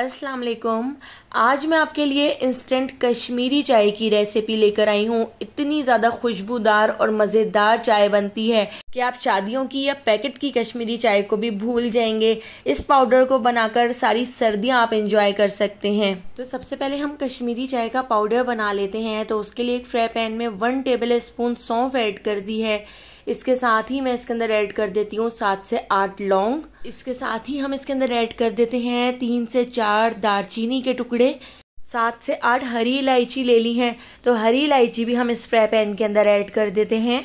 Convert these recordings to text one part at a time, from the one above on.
अस्सलाम वालेकुम आज मैं आपके लिए इंस्टेंट कश्मीरी चाय की रेसिपी लेकर आई हूँ इतनी ज़्यादा खुशबूदार और मज़ेदार चाय बनती है कि आप शादियों की या पैकेट की कश्मीरी चाय को भी भूल जाएंगे इस पाउडर को बनाकर सारी सर्दियाँ आप इंजॉय कर सकते हैं तो सबसे पहले हम कश्मीरी चाय का पाउडर बना लेते हैं तो उसके लिए एक फ्राई पैन में वन टेबल स्पून सौंफ ऐड कर दी है इसके साथ ही मैं इसके अंदर ऐड कर देती हूँ सात से आठ लौंग इसके साथ ही हम इसके अंदर ऐड कर देते हैं तीन से चार दारचीनी के टुकड़े सात से आठ हरी इलायची ले ली है तो हरी इलायची भी हम इस फ्राई पैन के अंदर ऐड कर देते हैं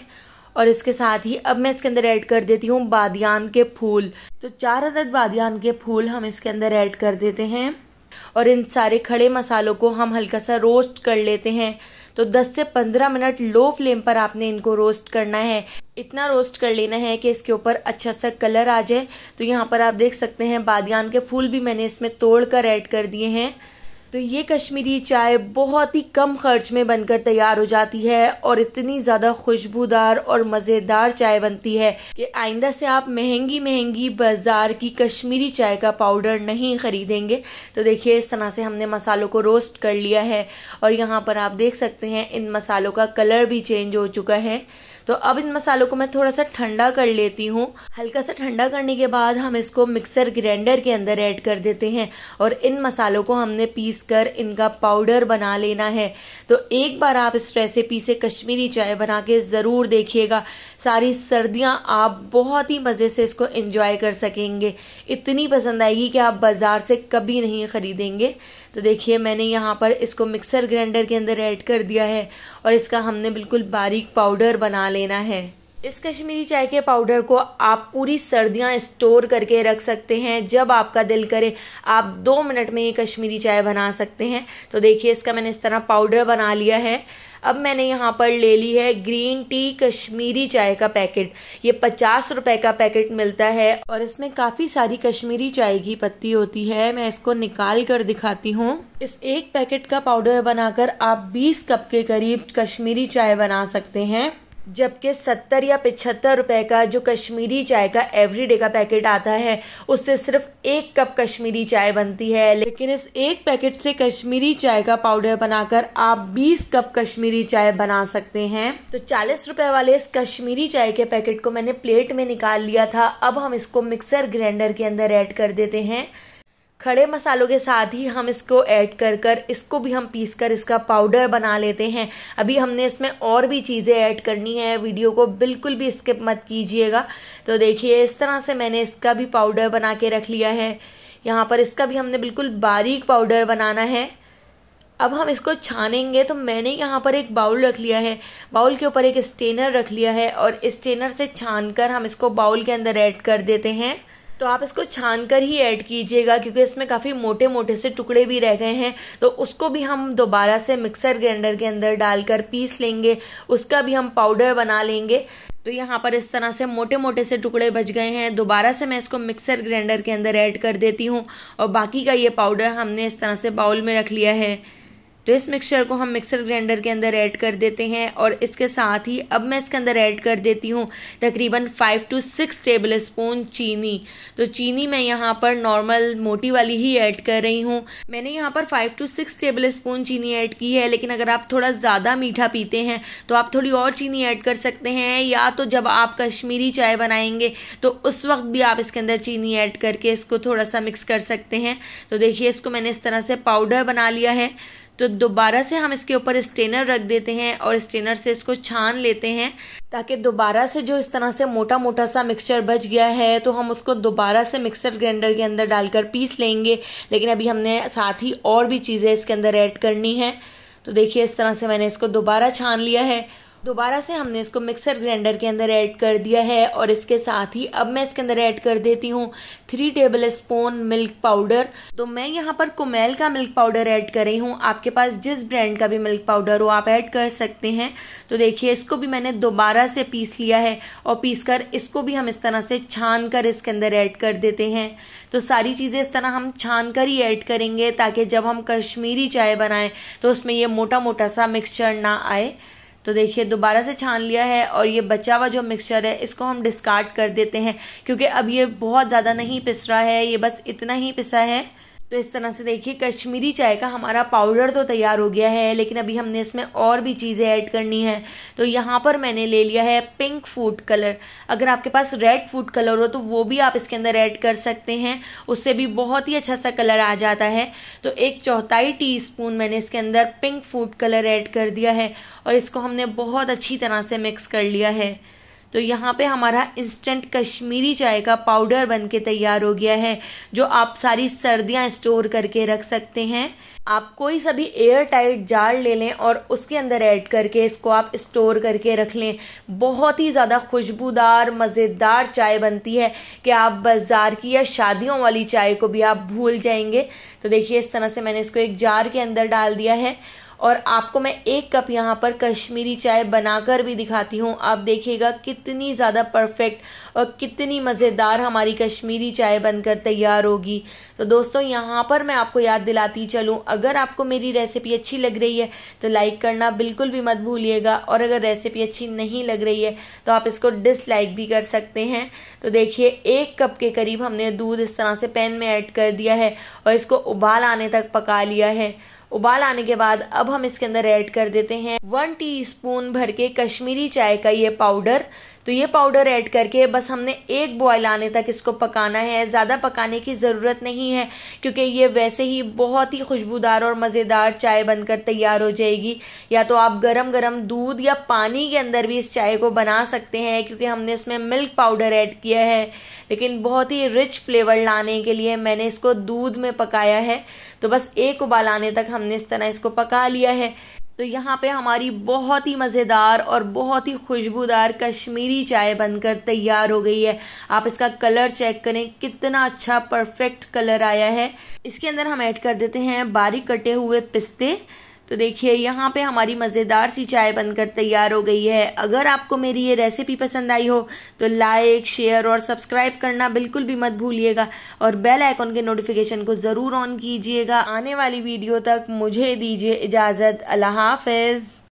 और इसके साथ ही अब मैं इसके अंदर ऐड कर देती हूँ बादियान के फूल तो चार अदद बादियान के फूल हम इसके अंदर ऐड कर देते हैं और इन सारे खड़े मसालों को हम हल्का सा रोस्ट कर लेते हैं तो 10 से 15 मिनट लो फ्लेम पर आपने इनको रोस्ट करना है इतना रोस्ट कर लेना है कि इसके ऊपर अच्छा सा कलर आ जाए तो यहाँ पर आप देख सकते हैं बादियान के फूल भी मैंने इसमें तोड़ कर ऐड कर दिए हैं तो ये कश्मीरी चाय बहुत ही कम खर्च में बनकर तैयार हो जाती है और इतनी ज़्यादा खुशबूदार और मज़ेदार चाय बनती है कि आइंदा से आप महंगी महंगी बाज़ार की कश्मीरी चाय का पाउडर नहीं ख़रीदेंगे तो देखिए इस तरह से हमने मसालों को रोस्ट कर लिया है और यहाँ पर आप देख सकते हैं इन मसालों का कलर भी चेंज हो चुका है तो अब इन मसालों को मैं थोड़ा सा ठंडा कर लेती हूँ हल्का सा ठंडा करने के बाद हम इसको मिक्सर ग्राइंडर के अंदर ऐड कर देते हैं और इन मसालों को हमने पीस कर इनका पाउडर बना लेना है तो एक बार आप इस रेसिपी से कश्मीरी चाय बना के ज़रूर देखिएगा सारी सर्दियाँ आप बहुत ही मज़े से इसको इंजॉय कर सकेंगे इतनी पसंद आएगी कि आप बाज़ार से कभी नहीं ख़रीदेंगे तो देखिए मैंने यहाँ पर इसको मिक्सर ग्राइंडर के अंदर ऐड कर दिया है और इसका हमने बिल्कुल बारीक पाउडर बना लेना है इस कश्मीरी चाय के पाउडर को आप पूरी सर्दियां स्टोर करके रख सकते हैं जब आपका दिल करे आप दो मिनट में ये कश्मीरी चाय बना सकते हैं तो देखिए इसका मैंने इस तरह पाउडर बना लिया है अब मैंने यहाँ पर ले ली है ग्रीन टी कश्मीरी चाय का पैकेट ये पचास रुपए का पैकेट मिलता है और इसमें काफ़ी सारी कश्मीरी चाय की पत्ती होती है मैं इसको निकाल कर दिखाती हूँ इस एक पैकेट का पाउडर बनाकर आप 20 कप के करीब कश्मीरी चाय बना सकते हैं जबकि सत्तर या पिछहत्तर रुपए का जो कश्मीरी चाय का एवरीडे का पैकेट आता है उससे सिर्फ एक कप कश्मीरी चाय बनती है लेकिन इस एक पैकेट से कश्मीरी चाय का पाउडर बनाकर आप 20 कप कश्मीरी चाय बना सकते हैं तो चालीस रुपए वाले इस कश्मीरी चाय के पैकेट को मैंने प्लेट में निकाल लिया था अब हम इसको मिक्सर ग्राइंडर के अंदर एड कर देते हैं खड़े मसालों के साथ ही हम इसको ऐड कर कर इसको भी हम पीस कर इसका पाउडर बना लेते हैं अभी हमने इसमें और भी चीज़ें ऐड करनी है वीडियो को बिल्कुल भी स्किप मत कीजिएगा तो देखिए इस तरह से मैंने इसका भी पाउडर बना के रख लिया है यहाँ पर इसका भी हमने बिल्कुल बारीक पाउडर बनाना है अब हम इसको छानेंगे तो मैंने यहाँ पर एक बाउल रख लिया है बाउल के ऊपर एक स्टेनर रख लिया है और स्टेनर से छान कर हम इसको बाउल के अंदर ऐड कर देते हैं तो आप इसको छान कर ही ऐड कीजिएगा क्योंकि इसमें काफ़ी मोटे मोटे से टुकड़े भी रह गए हैं तो उसको भी हम दोबारा से मिक्सर ग्राइंडर के अंदर डालकर पीस लेंगे उसका भी हम पाउडर बना लेंगे तो यहाँ पर इस तरह से मोटे मोटे से टुकड़े बच गए हैं दोबारा से मैं इसको मिक्सर ग्राइंडर के अंदर ऐड कर देती हूँ और बाकी का ये पाउडर हमने इस तरह से बाउल में रख लिया है तो इस मिक्सचर को हम मिक्सर ग्राइंडर के अंदर ऐड कर देते हैं और इसके साथ ही अब मैं इसके अंदर ऐड कर देती हूँ तकरीबन five to six tablespoon चीनी तो चीनी मैं यहाँ पर नॉर्मल मोटी वाली ही ऐड कर रही हूँ मैंने यहाँ पर five to six tablespoon चीनी ऐड की है लेकिन अगर आप थोड़ा ज़्यादा मीठा पीते हैं तो आप थोड़ी और चीनी ऐड कर सकते हैं या तो जब आप कश्मीरी चाय बनाएंगे तो उस वक्त भी आप इसके अंदर चीनी ऐड करके इसको थोड़ा सा मिक्स कर सकते हैं तो देखिए इसको मैंने इस तरह से पाउडर बना लिया है तो दोबारा से हम इसके ऊपर स्टेनर रख देते हैं और स्टेनर से इसको छान लेते हैं ताकि दोबारा से जो इस तरह से मोटा मोटा सा मिक्सचर बच गया है तो हम उसको दोबारा से मिक्सर ग्राइंडर के अंदर डालकर पीस लेंगे लेकिन अभी हमने साथ ही और भी चीज़ें इसके अंदर ऐड करनी है तो देखिए इस तरह से मैंने इसको दोबारा छान लिया है दोबारा से हमने इसको मिक्सर ग्राइंडर के अंदर ऐड कर दिया है और इसके साथ ही अब मैं इसके अंदर ऐड कर देती हूँ three tablespoon milk powder तो मैं यहाँ पर कुमेल का मिल्क पाउडर ऐड कर रही हूँ आपके पास जिस ब्रांड का भी मिल्क पाउडर हो आप ऐड कर सकते हैं तो देखिए इसको भी मैंने दोबारा से पीस लिया है और पीस कर इसको भी हम इस तरह से छान कर इसके अंदर ऐड कर देते हैं तो सारी चीज़ें इस तरह हम छान कर ही ऐड करेंगे ताकि जब हम कश्मीरी चाय बनाएं तो उसमें ये मोटा मोटा सा मिक्सचर ना आए तो देखिए दोबारा से छान लिया है और ये बचा हुआ जो मिक्सचर है इसको हम डिस्कार्ड कर देते हैं क्योंकि अब ये बहुत ज़्यादा नहीं पिस रहा है ये बस इतना ही पिसा है तो इस तरह से देखिए कश्मीरी चाय का हमारा पाउडर तो तैयार हो गया है लेकिन अभी हमने इसमें और भी चीज़ें ऐड करनी है तो यहाँ पर मैंने ले लिया है पिंक फूड कलर अगर आपके पास रेड फूड कलर हो तो वो भी आप इसके अंदर ऐड कर सकते हैं उससे भी बहुत ही अच्छा सा कलर आ जाता है तो एक चौथाई टी स्पून मैंने इसके अंदर पिंक फूड कलर ऐड कर दिया है और इसको हमने बहुत अच्छी तरह से मिक्स कर लिया है तो यहाँ पे हमारा इंस्टेंट कश्मीरी चाय का पाउडर बन के तैयार हो गया है जो आप सारी सर्दियाँ स्टोर करके रख सकते हैं आप कोई सा भी एयर टाइट जार ले लें और उसके अंदर ऐड करके इसको आप स्टोर करके रख लें बहुत ही ज़्यादा खुशबूदार मज़ेदार चाय बनती है कि आप बाज़ार की या शादियों वाली चाय को भी आप भूल जाएंगे तो देखिए इस तरह से मैंने इसको एक जार के अंदर डाल दिया है और आपको मैं एक कप यहाँ पर कश्मीरी चाय बनाकर भी दिखाती हूँ आप देखिएगा कितनी ज़्यादा परफेक्ट और कितनी मज़ेदार हमारी कश्मीरी चाय बनकर तैयार होगी तो दोस्तों यहाँ पर मैं आपको याद दिलाती चलूँ अगर आपको मेरी रेसिपी अच्छी लग रही है तो लाइक करना बिल्कुल भी मत भूलिएगा और अगर रेसिपी अच्छी नहीं लग रही है तो आप इसको डिसलाइक भी कर सकते हैं तो देखिए एक कप के करीब हमने दूध इस तरह से पैन में ऐड कर दिया है और इसको उबाल आने तक पका लिया है उबाल आने के बाद अब हम इसके अंदर ऐड कर देते हैं वन टीस्पून भर के कश्मीरी चाय का ये पाउडर तो ये पाउडर ऐड करके बस हमने एक बॉयल आने तक इसको पकाना है ज़्यादा पकाने की ज़रूरत नहीं है क्योंकि ये वैसे ही बहुत ही खुशबूदार और मज़ेदार चाय बनकर तैयार हो जाएगी या तो आप गरम गरम दूध या पानी के अंदर भी इस चाय को बना सकते हैं क्योंकि हमने इसमें मिल्क पाउडर ऐड किया है लेकिन बहुत ही रिच फ्लेवर लाने के लिए मैंने इसको दूध में पकाया है तो बस एक उबाल आने तक हमने इस तरह इसको पका लिया है तो यहाँ पे हमारी बहुत ही मज़ेदार और बहुत ही खुशबूदार कश्मीरी चाय बनकर तैयार हो गई है आप इसका कलर चेक करें कितना अच्छा परफेक्ट कलर आया है इसके अंदर हम ऐड कर देते हैं बारीक कटे हुए पिस्ते तो देखिए यहाँ पे हमारी मज़ेदार सी चाय बनकर तैयार हो गई है अगर आपको मेरी ये रेसिपी पसंद आई हो तो लाइक शेयर और सब्सक्राइब करना बिल्कुल भी मत भूलिएगा और बेल आइकॉन के नोटिफिकेशन को ज़रूर ऑन कीजिएगा आने वाली वीडियो तक मुझे दीजिए इजाज़त अल्लाह हाफिज़